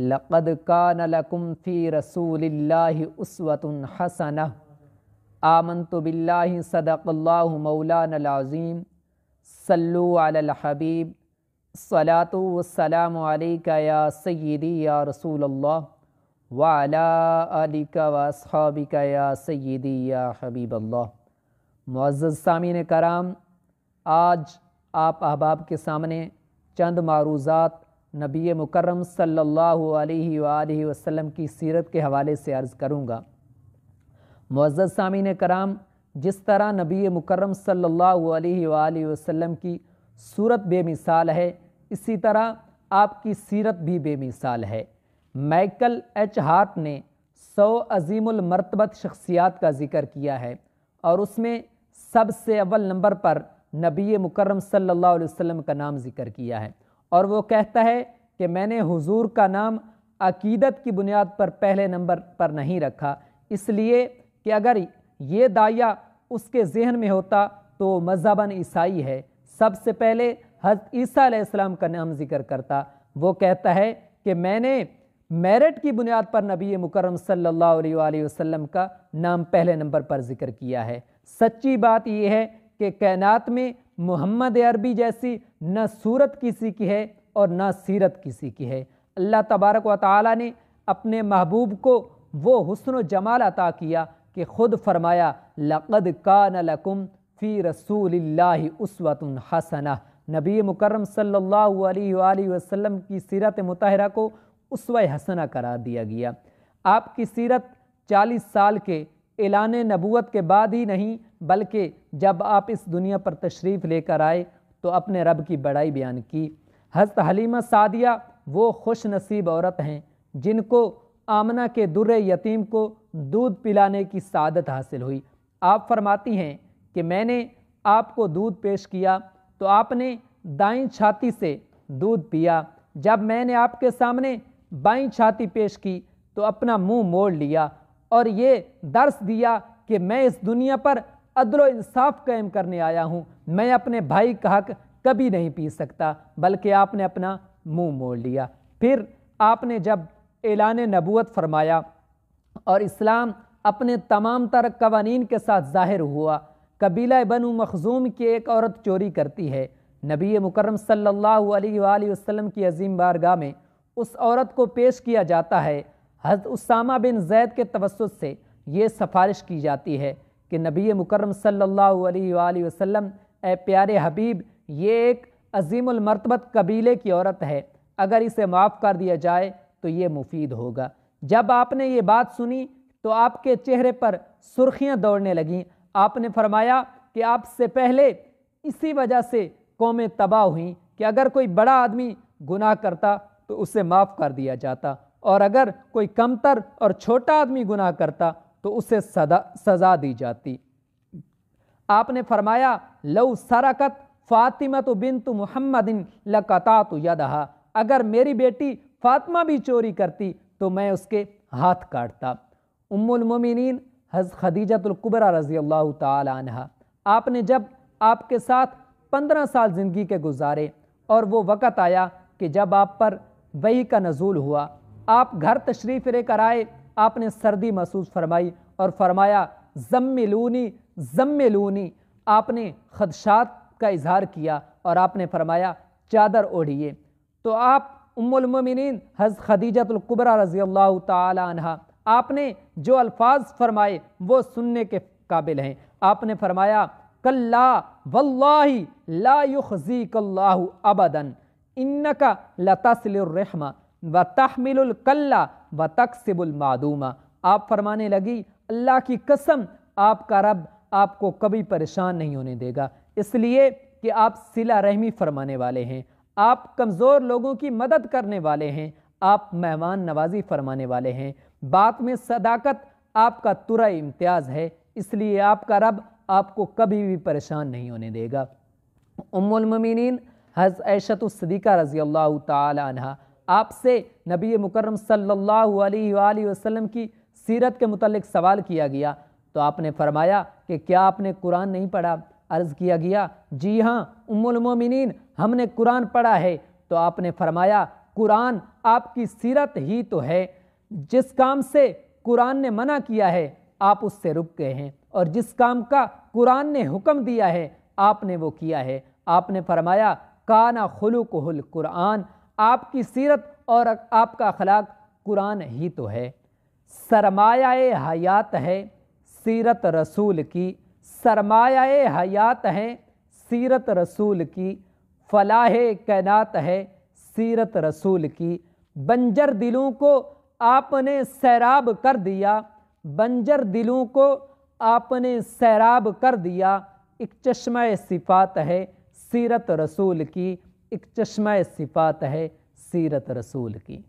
लक़द का नकुम फ़ी रसूल उसवतन हसन आमन तो बिल्ला सदक़ल्ला मौलानाज़ीम सल्लु हबीब सलातो वसलाम या सैदी या रसूल वालिका वसबिका या सैदी या हबीब मुआज़ सामीन कराम आज आप अहबाब के सामने चंद मारूज़ात नबी मुकरम सल्ला अलैहि वसल्लम की सीरत के हवाले से अर्ज़ करूँगा मज़्ज़ सामीन कराम जिस तरह नबी मुकरम सल्ला अलैहि वसल्लम की सूरत बेमिसाल है इसी तरह आपकी सीरत भी बेमिसाल है माइकल एच हार्ट ने सौ अजीमरतबत शख्सियात का ज़िक्र किया है और उसमें सबसे अव्वल नंबर पर नबी मुकरम सल्लल्लाहु अलैहि वसल्लम का नाम ज़िक्र किया है और वो कहता है कि मैंने हुजूर का नाम अकीदत की बुनियाद पर पहले नंबर पर नहीं रखा इसलिए कि अगर ये दाया उसके जहन में होता तो मजहबन ईसाई है सबसे पहले हज ईसा का नाम जिक्र करता वो कहता है कि मैंने मेरिट की बुनियाद पर नबी मुकरम सल्लल्लाहु अलैहि वसल्लम का नाम पहले नंबर पर जिक्र किया है सच्ची बात यह है कि कैनात में मोहम्मद अरबी जैसी न सूरत किसी की है और न सीरत किसी की है अल्लाह तबारक व ताली ने अपने महबूब को वो हसन जमाल अता किया कि खुद फरमाया लक़द का नकुम फ़ी रसूल उसवत हसना नबी मुकरम सल्ला वसम की सीरत मतहरा को उसव हसना करार दिया गया आपकी सीरत चालीस साल के एलान नबूत के बाद ही नहीं बल्कि जब आप इस दुनिया पर तशरीफ़ लेकर आए तो अपने रब की बड़ाई बयान की हस्त हलीमा सादिया वो खुश नसीब औरत हैं जिनको आमना के दुर यतीम को दूध पिलाने की सादत हासिल हुई आप फरमाती हैं कि मैंने आपको दूध पेश किया तो आपने दाई छाती से दूध पिया जब मैंने आपके सामने बाई छाती पेश की तो अपना मुंह मोड़ लिया और ये दर्श दिया कि मैं इस दुनिया पर अदल इंसाफ कायम करने आया हूँ मैं अपने भाई का हक कभी नहीं पी सकता बल्कि आपने अपना मुंह मोड़ लिया फिर आपने जब एलान नबूत फरमाया और इस्लाम अपने तमाम तर कवानीन के साथ ज़ाहिर हुआ कबीला बनु मखजूम की एक औरत चोरी करती है नबी मुकरम सल्लल्लाहु अलैहि वसल्लम की अजीम बारगाह में उस औरत को पेश किया जाता है हजरत उसामा बिन जैद के तवसत से ये सिफारिश की जाती है कि नबी मुकरम सल्लल्लाहु अलैहि वसल्लम ए प्यारे हबीब ये एक अजीमरतबत कबीले की औरत है अगर इसे माफ़ कर दिया जाए तो ये मुफीद होगा जब आपने ये बात सुनी तो आपके चेहरे पर सुर्खियाँ दौड़ने लगें आपने फरमाया कि आपसे पहले इसी वजह से कौमें तबाह हुई कि अगर कोई बड़ा आदमी गुनाह करता तो उसे माफ़ कर दिया जाता और अगर कोई कमतर और छोटा आदमी गुनाह करता तो उसे सदा सज़ा दी जाती आपने फरमाया लव सरकत फ़ातिमा तो बिन तो मुहम्मदिन लकता तो यदहा अगर मेरी बेटी फातिमा भी चोरी करती तो मैं उसके हाथ काटता उम्मिन हज़ खदीजतुल्कुबरा रज़ी अल्लाह तहा आपने जब आपके साथ पंद्रह साल ज़िंदगी के गुजारे और वो वक़्त आया कि जब आप पर वही का नज़ूल हुआ आप घर तशरीफ़ लेकर आए आपने सर्दी महसूस फरमाई और फरमाया जम्मिलूनी जम्मिलूनी आपने खदशात का इजहार किया और आपने फरमाया चादर ओढ़िए तो आप उम्मिन हज़ खदीजतुल्कुबरा रज़ी अल्लाह तहा आपने जो अल्फाज फ़रमाए वो सुनने के काबिल हैं आपने फरमाया कल्ला वल्ला ला युजी कल्ला अबदन का लतासिलरहमा व तहमिलकल्ला व तकसिबुल मादूमा आप फरमाने लगी अल्लाह की कसम आपका रब आपको कभी परेशान नहीं होने देगा इसलिए कि आप सिला रहमी फरमाने वाले हैं आप कमज़ोर लोगों की मदद करने वाले हैं आप मेहमान नवाजी फरमाने वाले हैं बात में सदाकत आपका तुरा इम्तियाज़ है इसलिए आपका रब आपको कभी भी परेशान नहीं होने देगा उम्मिन हज़ ऐशत सदीक़ा रज़ी अल्लाह तहा आपसे नबी मुकरम सल्लल्लाहु अलैहि वसल्लम की सीरत के मतलब सवाल किया गया तो आपने फरमाया कि क्या आपने कुरान नहीं पढ़ा अर्ज़ किया गया जी हाँ उमोमिन हमने कुरान पढ़ा है तो आपने फरमाया कुरान आपकी सीरत ही तो है जिस काम से कुरान ने मना किया है आप उससे रुक गए हैं और जिस काम का कुरान ने हुक्म दिया है आपने वो किया है आपने फरमाया काना खुलुकुल कुरान आपकी सीरत और आपका अखलाक कुरान ही तो है सरमाया हयात है सीरत रसूल की सरमाया हयात है सीरत रसूल की फलाह कैनात है सीरत रसूल की बंजर दिलों को आपने सैराब कर दिया बंजर दिलों को आपने सैराब कर दिया एक चश्मा सिफात है सीरत रसूल की एक चश्मा सिफात है सीरत रसूल की